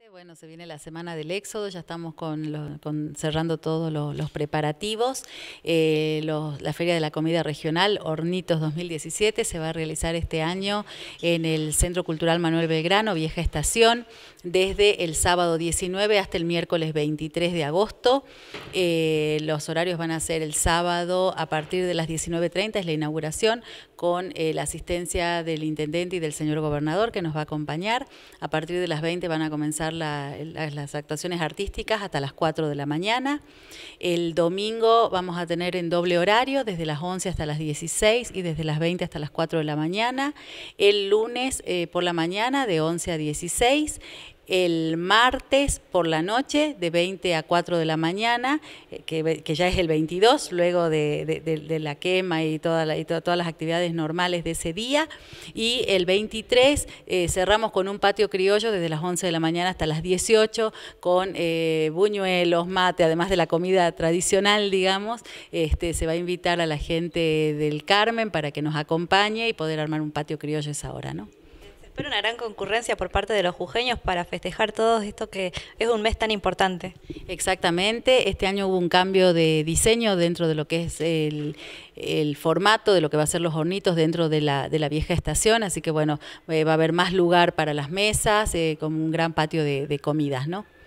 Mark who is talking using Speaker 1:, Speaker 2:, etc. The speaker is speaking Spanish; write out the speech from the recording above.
Speaker 1: Este, bueno, se viene la semana del éxodo, ya estamos con, cerrando todos los preparativos. Eh, la Feria de la Comida Regional, Hornitos 2017, se va a realizar este año en el Centro Cultural Manuel Belgrano, Vieja Estación, desde el sábado 19 hasta el miércoles 23 de agosto. Eh, los horarios van a ser el sábado a partir de las 19.30, es la inauguración, con eh, la asistencia del intendente y del señor gobernador que nos va a acompañar. A partir de las 20 van a comenzar las actuaciones artísticas hasta las 4 de la mañana. El domingo vamos a tener en doble horario, desde las 11 hasta las 16 y desde las 20 hasta las 4 de la mañana. El lunes eh, por la mañana de 11 a 16 el martes por la noche de 20 a 4 de la mañana, eh, que, ya es el 22, luego de, la quema y, todas las actividades normales de ese día. Y el 23 eh, cerramos con un patio criollo desde las 11 de la mañana hasta las 18 con eh, buñuelos, mate, además de la comida tradicional, digamos. Este, se va a invitar a la gente del Carmen para que nos acompañe y poder armar un patio criollo esa hora, ¿no?
Speaker 2: Pero una gran concurrencia por parte de los jujeños para festejar todo esto que es un mes tan importante.
Speaker 1: Exactamente, este año hubo un cambio de diseño dentro de lo que es el, el formato de lo que va a ser los hornitos dentro de la, de la vieja estación, así que bueno, eh, va a haber más lugar para las mesas, eh, con un gran patio de comidas, ¿no?